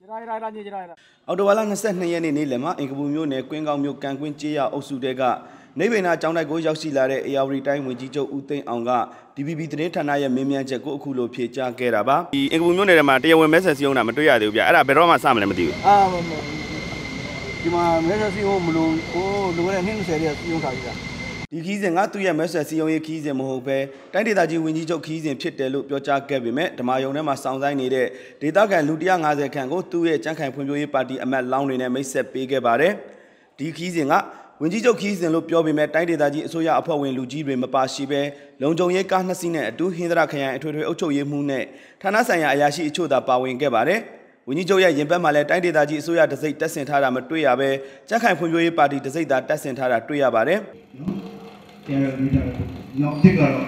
အော်တိုဘာလ22ရက်နေ့နေ့လယ်မှာအင်ကပူမြို့နယ်ကွင်းကောင်းမြို့ကန်ကွင်းကျေးရွာအုပ်စုတဲကနေဗိနာကျောင်းတိုက်ကိုရောက်ရှိလာတဲ့အေယာဝတီတိုင်းဝန်ကြီးချုပ်ဦးသိန်းအောင်က DBB သတင်းဌာနရဲ့မေးမြန်းချက်ကိုအခုလိုဖြေကြားခဲ့တာပါဒီအင်ကပူမြို့နယ်ထဲမှာတရားဝင်မဲဆက်စည်းရုံးတာမတွေ့ရသေးဘူးဗျအဲ့ဒါဘယ်တော့မှစမလဲမသိဘူးအာဒီမှာမဲဆက်စည်းရုံးမလို့ဟိုလိုတဲ့နေ့20ရက်စည်းရုံးထားကြတာဒီခီးစဉ်ကသူ့ရဲ့မဲဆွယ်စီယုံရေးခီးစဉ်မဟုတ်ဘဲတိုင်းဒေသကြီးဝန်ကြီးချုပ်ခီးစဉ်ဖြစ်တယ်လို့ပြောကြားခဲ့ပေမဲ့ဓမာယုံထဲမှာစောင့်ဆိုင်နေတဲ့ဒေသခံလူ150ခန့်ကိုသူ့ရဲ့ကြမ်းခိုင်ဖွံ့ဖြိုးရေးပါတီအမတ်လောင်းတွေနဲ့မိတ်ဆက်ပေးခဲ့ပါတယ်။ဒီခီးစဉ်ကဝန်ကြီးချုပ်ခီးစဉ်လို့ပြောပေမဲ့တိုင်းဒေသကြီးအစိုးရအဖွဲ့ဝင်လူကြီးတွေမပါရှိဘဲလုံခြုံရေးကားနှစ်စီးနဲ့အတူဟင်းသရခရိုင်အထွေထွေအုပ်ချုပ်ရေးမှူးနဲ့ဌာနဆိုင်ရာအရာရှိအချို့သာပါဝင်ခဲ့ပါတယ်။ဝန်ကြီးချုပ်ရဲ့ရင်ဘတ်မှာလည်းတိုင်းဒေသကြီးအစိုးရတစိမ့်တက်ဆင်ထားတာမတွေ့ရဘဲကြက်ခိုင်ဖွံ့ဖြိုးရေးပါတီတစိမ့်သာတက်ဆင်ထားတာတွေ့ရပါတယ်။တရားတော်မိတာကိုနောက်တစ်ကတော့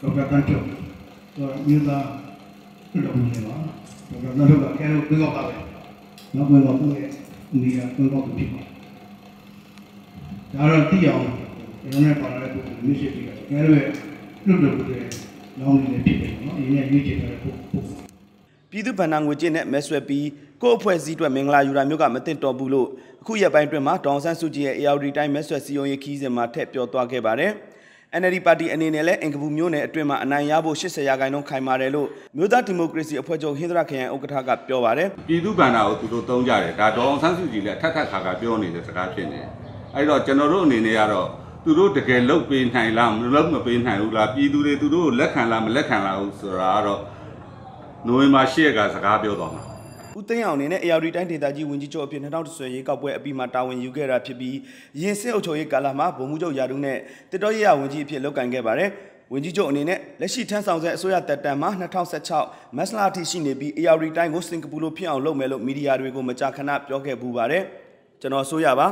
ဒေါက်တာတန်းကျော်သူကမြို့သားလုပ်နေပါဒေါက်တာတန်းကျော်ကအဲလိုပြောတာပဲနောက်ဘယ်တော့သူ့ရဲ့နေရာပြောတော့ဖြစ်ပါဒါတော့သိအောင်ကျွန်တော်နဲ့ပါလာတဲ့ပုဂ္ဂိုလ်မျိုးရှိပြီးတော့အဲလိုလွတ်လွတ်ပြီးတော့လောင်းနေတယ်ဖြစ်တယ်နော်အရင်ကရွေးချယ်ထားတဲ့ပုဂ္ဂိုလ်ပြည်သူ့ဗန္ဒာငွေကြေးနဲ့မဲဆွယ်ပြီးကို့အဖွဲ့အစည်းအတွက်မင်္ဂလာယူတာမျိုးကမတင်တော်ဘူးလို့အခုရက်ပိုင်းတွင်မှာဒေါန်ဆန်းစုကြည်ရဲ့ ARD တိုင်းမက်ဆွယ်စီယုံရေးခီးစဉ်မှာထည့်ပြောသွားခဲ့ပါတယ်။ NLD ပါတီအနေနဲ့လည်းအင်ကပူမျိုးနယ်အတွင်းမှာအနိုင်ရဖို့80ရာခိုင်နှုန်းခိုင်မာတယ်လို့မြို့သားဒီမိုကရေစီအဖွဲ့ချုပ်ဟင်းသရခရိုင်ဥက္ကဋ္ဌကပြောပါတယ်ပြည်သူ့ဗန္ဒာကိုသူတို့သုံးကြတယ်ဒါဒေါအောင်ဆန်းစုကြည်လည်းထပ်ထပ်ခါခါပြောနေတဲ့စကားဖြစ်နေအဲ့တော့ကျွန်တော်တို့အနေနဲ့ကတော့သူတို့တကယ်လုပ်ပေးနိုင်လားမလုပ်မပေးနိုင်ဘူးလားပြည်သူတွေသူတို့လက်ခံလားမလက်ခံလားဆိုတာကတော့နိုဝင်ဘာ10ရက်ကစကားပြောတော့မှာဦးသိန်းအောင်အနေနဲ့ ARD တိုင်းဒေသကြီးဝန်ကြီးချုပ်အဖြစ်2010ရေကောက်ပွဲအပြီးမှာတာဝန်ယူခဲ့တာဖြစ်ပြီးရင်စစ်အုပ်ချုပ်ရေးကာလမှာဗိုလ်မှူးချုပ်ရာထူးနဲ့တစ်တော်ရရဝန်ကြီးအဖြစ်လုပ်ကိုင်ခဲ့ပါတယ်ဝန်ကြီးချုပ်အနေနဲ့လက်ရှိထမ်းဆောင်တဲ့အစိုးရတပ်တန်းမှာ2016မတ်လအထိရှိနေပြီး ARD တိုင်းကိုစင်ကာပူလိုဖြစ်အောင်လုပ်မယ်လို့မီဒီယာတွေကိုမကြာခဏပြောခဲ့ပူပါတယ်ကျွန်တော်ဆိုရပါ